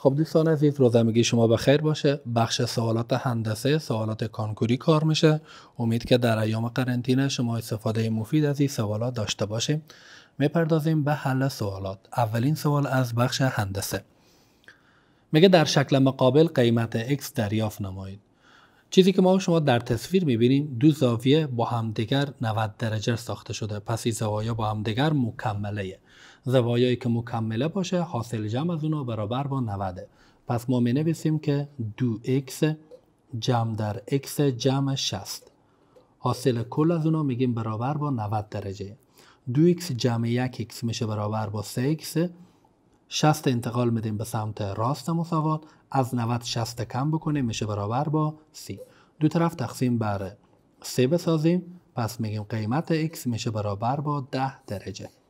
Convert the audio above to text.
خب دوستان عزیز روز شما به خیر باشه بخش سوالات هندسه سوالات کانکوری کار میشه امید که در ایام قرنطینه شما استفاده مفید از این سوالات داشته باشیم میپردازیم به حل سوالات اولین سوال از بخش هندسه میگه در شکل مقابل قیمت x دریافت نمایید چیزی که ما شما در تصویر میبینیم دو زاویه با همدیگر 90 درجه ساخته شده پس این زوایا با همدیگر مکمله زوایایی که مکمله باشه حاصل جمع از اونا برابر با 90 پس ما می نویسیم که دو x جمع در x جمع 60 حاصل کل از اونا میگیم برابر با 90 درجه دو x جمع یک x میشه برابر با 3 x 60 انتقال میدیم به سمت راست مساوات از 90 60 کم بکنیم میشه برابر با C دو طرف تقسیم بر 3 بسازیم پس میگیم قیمت X میشه برابر با 10 درجه